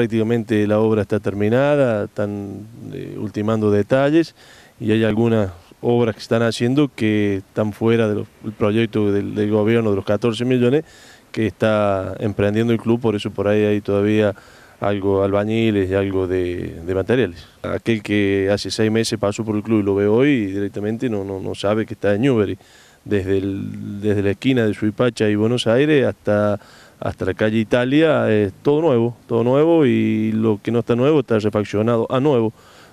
Prácticamente la obra está terminada, están eh, ultimando detalles y hay algunas obras que están haciendo que están fuera del proyecto del, gobierno de los 14 millones que está emprendiendo el club, por eso por ahí hay todavía algo albañiles y algo de, materiales. Aquel que hace seis meses pasó por el club y lo ve hoy directamente no, no, no sabe que está en Newbery, desde, desde la esquina de Suipacha y Buenos Aires hasta hasta la calle Italia es todo nuevo, todo nuevo y lo que no está nuevo está refaccionado a nuevo.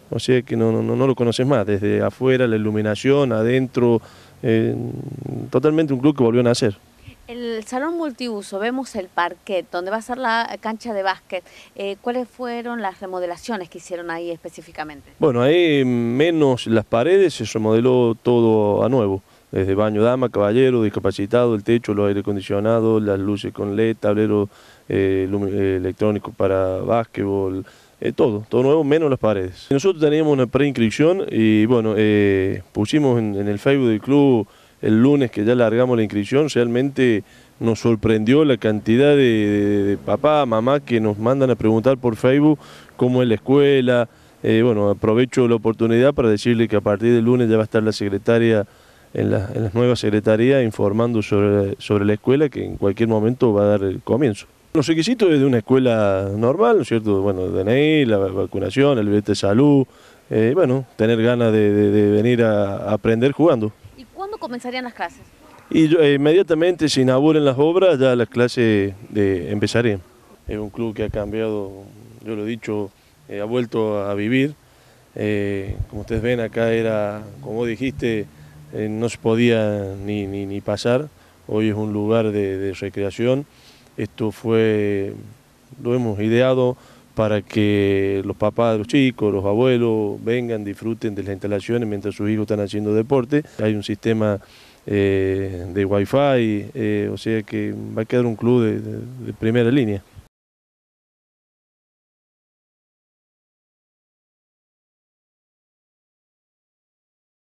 O sea que no, lo conoces más, desde afuera, la iluminación, adentro, eh, totalmente un club que volvió a nacer. El salón multiuso, vemos el parquet, donde va a ser la cancha de básquet. Eh, ¿Cuáles fueron las remodelaciones que hicieron ahí específicamente? Bueno, ahí menos las paredes, se remodeló todo a nuevo desde baño dama, caballero, discapacitado, el techo, los aire acondicionados, las luces con LED, tablero eh, eh, electrónico para básquetbol, eh, todo, todo nuevo, menos las paredes. Nosotros teníamos una preinscripción y bueno, pusimos en, el Facebook del club el lunes que ya largamos la inscripción, realmente nos sorprendió la cantidad de, de papá, mamá que nos mandan a preguntar por Facebook cómo es la escuela. bueno, aprovecho la oportunidad para decirle que a partir del lunes ya va a estar la secretaria en, la, las nuevas secretarías informando sobre, la escuela que en cualquier momento va a dar el comienzo. Los requisitos de una escuela normal, ¿no es cierto? Bueno, DNI, la vacunación, el billete de salud, eh, bueno, tener ganas de, venir a, aprender jugando. ¿Y cuándo comenzarían las clases? Y eh, inmediatamente se inauguren las obras, ya las clases de, eh, empezarían. Es un club que ha cambiado, yo lo he dicho, ha vuelto a vivir. como ustedes ven, acá era, como dijiste, eh, no se podía ni, pasar. Hoy es un lugar de, recreación. Esto fue, lo hemos ideado para que los papás los chicos, los abuelos, vengan, disfruten de las instalaciones mientras sus hijos están haciendo deporte. Hay un sistema eh, de wifi, eh, o sea que va a quedar un club de primera línea.